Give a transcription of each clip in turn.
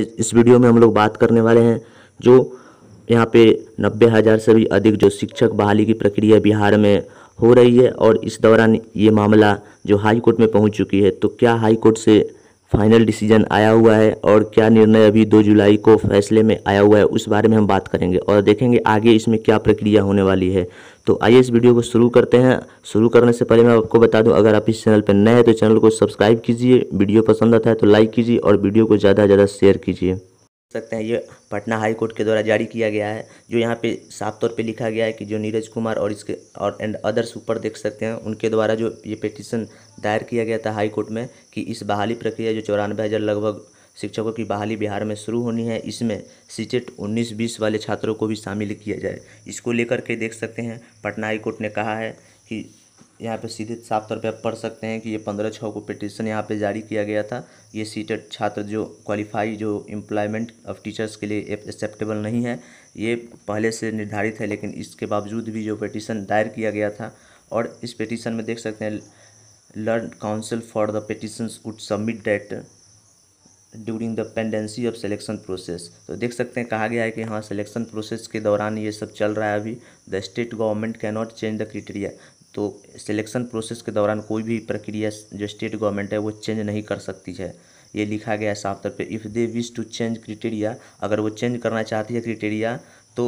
इस वीडियो में हम लोग बात करने वाले हैं जो यहाँ पे नब्बे हज़ार से भी अधिक जो शिक्षक बहाली की प्रक्रिया बिहार में हो रही है और इस दौरान ये मामला जो हाई कोर्ट में पहुंच चुकी है तो क्या हाई कोर्ट से फाइनल डिसीजन आया हुआ है और क्या निर्णय अभी दो जुलाई को फैसले में आया हुआ है उस बारे में हम बात करेंगे और देखेंगे आगे इसमें क्या प्रक्रिया होने वाली है तो आइए इस वीडियो को शुरू करते हैं शुरू करने से पहले मैं आपको बता दूं अगर आप इस चैनल पर नए हैं तो चैनल को सब्सक्राइब कीजिए वीडियो पसंद आता है तो लाइक कीजिए और वीडियो को ज़्यादा से ज़्यादा शेयर कीजिए सकते हैं ये पटना हाई कोर्ट के द्वारा जारी किया गया है जो यहाँ पे साफ तौर पे लिखा गया है कि जो नीरज कुमार और इसके और एंड अदर्स ऊपर देख सकते हैं उनके द्वारा जो ये पिटिशन दायर किया गया था हाई कोर्ट में कि इस बहाली प्रक्रिया जो चौरानवे हज़ार लगभग शिक्षकों की बहाली बिहार में शुरू होनी है इसमें सीचेट उन्नीस बीस वाले छात्रों को भी शामिल किया जाए इसको लेकर के देख सकते हैं पटना हाईकोर्ट ने कहा है कि यहाँ पे सीधे साफ तौर पे आप पढ़ सकते हैं कि ये पंद्रह छः को पिटिशन यहाँ पे जारी किया गया था ये सीटेड छात्र जो क्वालिफाई जो एम्प्लॉयमेंट ऑफ टीचर्स के लिए एक्सेप्टेबल नहीं है ये पहले से निर्धारित है लेकिन इसके बावजूद भी जो पिटिशन दायर किया गया था और इस पिटिशन में देख सकते हैं learned counsel for the petition would submit that during the pendency of selection process तो देख सकते हैं कहा गया है कि हाँ सिलेक्शन प्रोसेस के दौरान ये सब चल रहा है अभी the state government cannot change the criteria तो सिलेक्शन प्रोसेस के दौरान कोई भी प्रक्रिया जो स्टेट गवर्नमेंट है वो चेंज नहीं कर सकती है ये लिखा गया है साफ तौर पे if they wish to change criteria अगर वो चेंज करना चाहती है क्रिटेरिया तो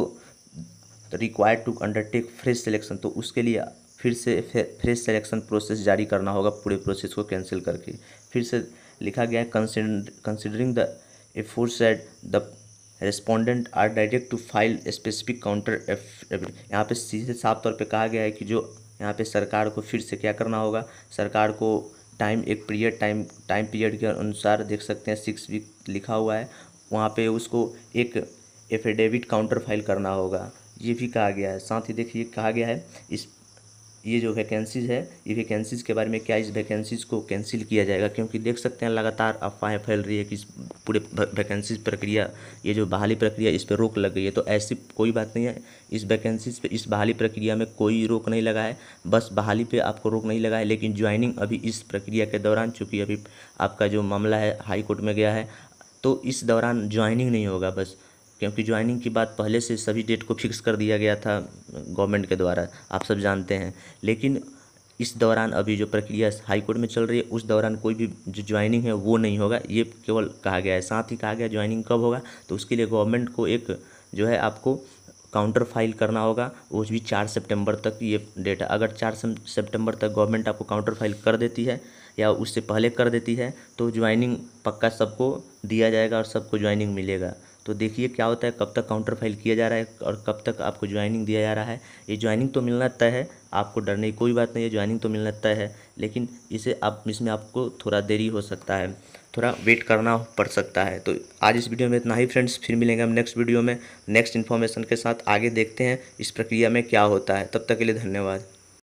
required to undertake fresh selection तो उसके लिए फिर से फ्रेश सिलेक्शन प्रोसेस जारी करना होगा पूरे प्रोसेस को कैंसिल करके फिर से लिखा गया है considering the aforesaid the respondent are directed to file specific counter एफ यहाँ पे सीधे साफ तौर पे कहा गया है कि जो यहाँ पे सरकार को फिर से क्या करना होगा सरकार को टाइम एक पीरियड टाइम टाइम पीरियड के अनुसार देख सकते हैं सिक्स वीक लिखा हुआ है वहाँ पे उसको एक एफिडेविट काउंटर फाइल करना होगा ये भी कहा गया है साथ ही देखिए कहा गया है इस ये जो वैकेंसीज़ है ये वैकेंसीज़ के बारे में क्या इस वैकेंसीज़ को कैंसिल किया जाएगा क्योंकि देख सकते हैं लगातार अफवाहें फैल रही है कि इस पूरे वैकेंसीज प्रक्रिया ये जो बहाली प्रक्रिया इस पर रोक लग गई है तो ऐसी कोई बात नहीं है इस वैकेंसीज पर इस बहाली प्रक्रिया में कोई रोक नहीं लगा है बस बहाली पे आपको रोक नहीं लगा है लेकिन ज्वाइनिंग अभी इस प्रक्रिया के दौरान चूँकि अभी आपका जो मामला है हाई कोर्ट में गया है तो इस दौरान ज्वाइनिंग नहीं होगा बस क्योंकि ज्वाइनिंग की बात पहले से सभी डेट को फिक्स कर दिया गया था गवर्नमेंट के द्वारा आप सब जानते हैं लेकिन इस दौरान अभी जो प्रक्रिया हाईकोर्ट में चल रही है उस दौरान कोई भी जो ज्वाइनिंग है वो नहीं होगा ये केवल कहा गया है साथ ही कहा गया ज्वाइनिंग कब होगा तो उसके लिए गवर्नमेंट को एक जो है आपको काउंटर फाइल करना होगा वो भी चार सितंबर तक ये डेट है अगर चार सितंबर तक गवर्नमेंट आपको काउंटर फाइल कर देती है या उससे पहले कर देती है तो ज्वाइनिंग पक्का सबको दिया जाएगा और सबको ज्वाइनिंग मिलेगा तो देखिए क्या होता है कब तक काउंटर फाइल किया जा रहा है और कब तक आपको ज्वाइनिंग दिया जा रहा है ये ज्वाइनिंग तो मिलना तय है आपको डरने की कोई बात नहीं है ज्वाइनिंग तो मिलना तय है लेकिन इसे आप इसमें आपको थोड़ा देरी हो सकता है थोड़ा वेट करना पड़ सकता है तो आज इस वीडियो में इतना ही फ्रेंड्स फिर मिलेंगे हम नेक्स्ट वीडियो में नेक्स्ट इन्फॉर्मेशन के साथ आगे देखते हैं इस प्रक्रिया में क्या होता है तब तक के लिए धन्यवाद